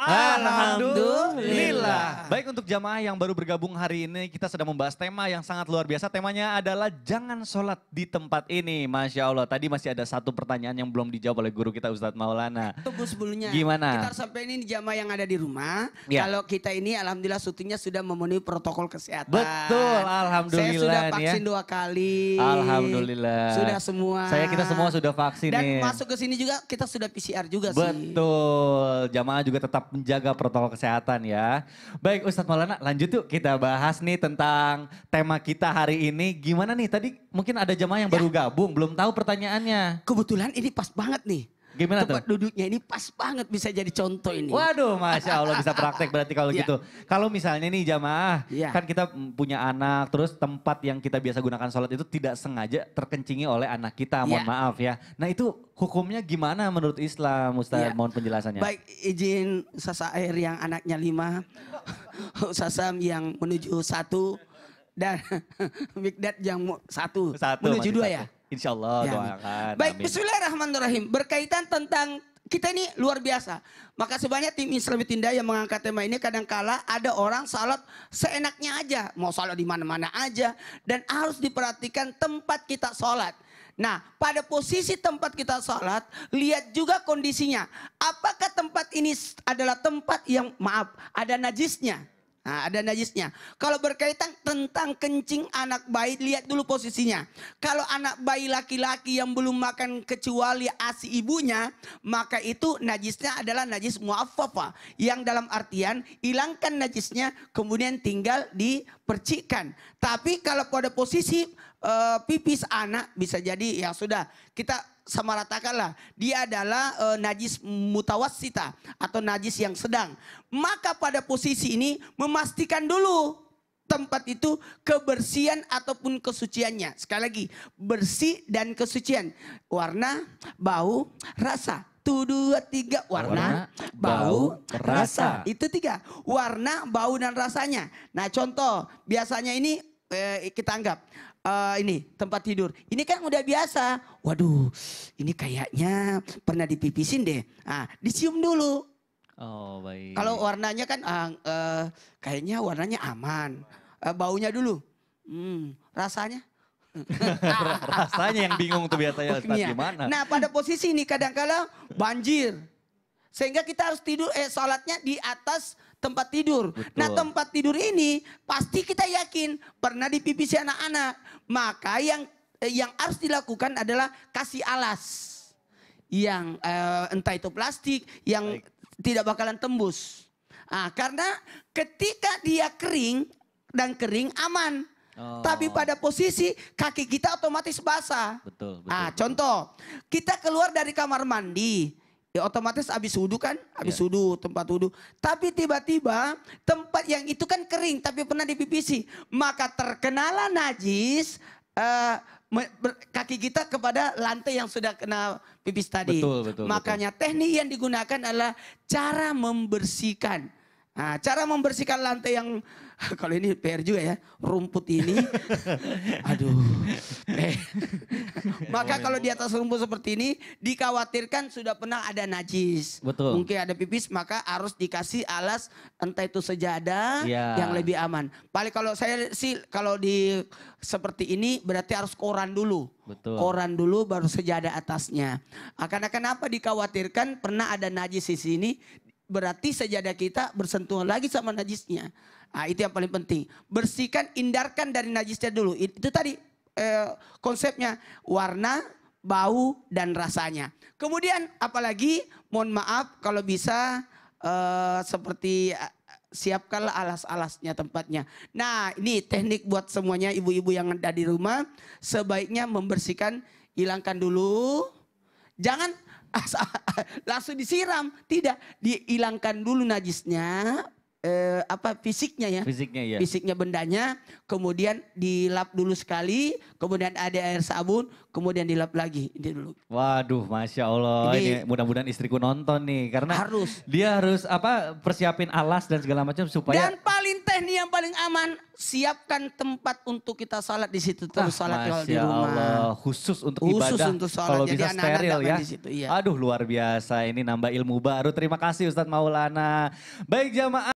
Alhamdulillah. Baik untuk jamaah yang baru bergabung hari ini, kita sedang membahas tema yang sangat luar biasa. Temanya adalah jangan sholat di tempat ini. Masya Allah, tadi masih ada satu pertanyaan yang belum dijawab oleh guru kita Ustadz Maulana. Tunggu sebelumnya. Gimana? Kita harus sampai ini jamaah yang ada di rumah. Ya. Kalau kita ini Alhamdulillah syutingnya sudah memenuhi protokol kesehatan. Betul, Alhamdulillah. Saya sudah ya. vaksin ya. dua kali. Alhamdulillah. Sudah semua. Saya kita semua sudah vaksin. Dan masuk ke sini juga kita sudah PCR juga Betul. sih. Betul, jamaah juga tetap tetap menjaga protokol kesehatan ya. Baik Ustadz Maulana lanjut yuk kita bahas nih tentang tema kita hari ini. Gimana nih tadi mungkin ada jemaah yang ya. baru gabung belum tahu pertanyaannya. Kebetulan ini pas banget nih Gimana Tempat tuh? duduknya ini pas banget bisa jadi contoh ini. Waduh, masya Allah bisa praktek berarti kalau yeah. gitu. Kalau misalnya nih jamaah, yeah. kan kita punya anak, terus tempat yang kita biasa gunakan sholat itu tidak sengaja terkencingi oleh anak kita, mohon yeah. maaf ya. Nah itu hukumnya gimana menurut Islam, Ustaz? Yeah. Mohon penjelasannya. Baik, izin Sasa Air yang anaknya lima, Sasam yang menuju satu, dan Mikdad yang satu, satu menuju dua satu. ya. Insya Allah ya, doakan. Baik, amin. Bismillahirrahmanirrahim. Berkaitan tentang kita ini luar biasa. Maka sebanyak tim Islami Tinda yang mengangkat tema ini kadang kala ada orang salat seenaknya aja. Mau salat di mana-mana aja. Dan harus diperhatikan tempat kita salat. Nah, pada posisi tempat kita salat lihat juga kondisinya. Apakah tempat ini adalah tempat yang, maaf, ada najisnya? Nah, ada najisnya. Kalau berkaitan tentang kencing anak bayi, lihat dulu posisinya. Kalau anak bayi laki-laki yang belum makan kecuali ASI ibunya, maka itu najisnya adalah najis muafafa Yang dalam artian, hilangkan najisnya, kemudian tinggal dipercikkan. Tapi kalau pada posisi uh, pipis anak, bisa jadi ya sudah. Kita sama ratakanlah. Dia adalah e, najis mutawasita atau najis yang sedang. Maka pada posisi ini memastikan dulu tempat itu kebersihan ataupun kesuciannya. Sekali lagi, bersih dan kesucian. Warna, bau, rasa. itu dua tiga warna, warna bau, bau rasa. rasa. Itu tiga warna, bau dan rasanya. Nah contoh biasanya ini eh, kita anggap uh, ini tempat tidur. Ini kan udah biasa. Waduh, ini kayaknya pernah dipipisin deh. Ah, dicium dulu. Oh baik. Kalau warnanya kan uh, uh, kayaknya warnanya aman. Uh, baunya dulu. Hmm, rasanya? rasanya yang bingung tuh biasanya oh, iya. gimana. Nah pada posisi ini kadang-kadang banjir. Sehingga kita harus tidur, eh salatnya di atas tempat tidur. Nah, betul. Nah tempat tidur ini pasti kita yakin pernah dipipisi anak-anak. Maka yang eh, yang harus dilakukan adalah kasih alas. Yang eh, entah itu plastik, yang Baik. tidak bakalan tembus. Nah, karena ketika dia kering dan kering aman. Oh. Tapi pada posisi kaki kita otomatis basah. Betul, betul. Nah, betul. contoh, kita keluar dari kamar mandi, Ya otomatis habis wudhu kan, habis yeah. wudhu, tempat wudhu. Tapi tiba-tiba tempat yang itu kan kering tapi pernah dipipisi. Maka terkenalah najis uh, kaki kita kepada lantai yang sudah kena pipis tadi. Betul, betul, Makanya betul. teknik yang digunakan adalah cara membersihkan Nah, cara membersihkan lantai yang kalau ini PR juga ya, rumput ini. aduh. Eh. Maka kalau di atas rumput seperti ini dikhawatirkan sudah pernah ada najis. Betul. Mungkin ada pipis maka harus dikasih alas entah itu sejadah ya. yang lebih aman. Paling kalau saya sih kalau di seperti ini berarti harus koran dulu. Betul. Koran dulu baru sejadah atasnya. Akan apa dikhawatirkan pernah ada najis di sini berarti sejadah kita bersentuhan lagi sama najisnya. Nah, itu yang paling penting. Bersihkan, hindarkan dari najisnya dulu. Itu tadi eh, konsepnya warna, bau, dan rasanya. Kemudian apalagi mohon maaf kalau bisa eh, seperti eh, siapkanlah alas-alasnya tempatnya. Nah ini teknik buat semuanya ibu-ibu yang ada di rumah. Sebaiknya membersihkan, hilangkan dulu. Jangan langsung disiram. Tidak, dihilangkan dulu najisnya, eh, apa fisiknya ya? Fisiknya ya. Fisiknya bendanya, kemudian dilap dulu sekali, kemudian ada air sabun, kemudian dilap lagi ini dulu. Waduh, masya Allah. Ini, ini mudah-mudahan istriku nonton nih, karena harus. Dia harus apa persiapin alas dan segala macam supaya. Dan paling teknik yang paling aman siapkan tempat untuk kita sholat di situ terus ah, sholat di rumah. Allah. Khusus untuk Khusus ibadah. Untuk sholat. Kalau Jadi bisa anak -anak steril ya. Di situ, iya. Aduh luar biasa ini nambah ilmu baru. Terima kasih Ustadz Maulana. Baik jamaah.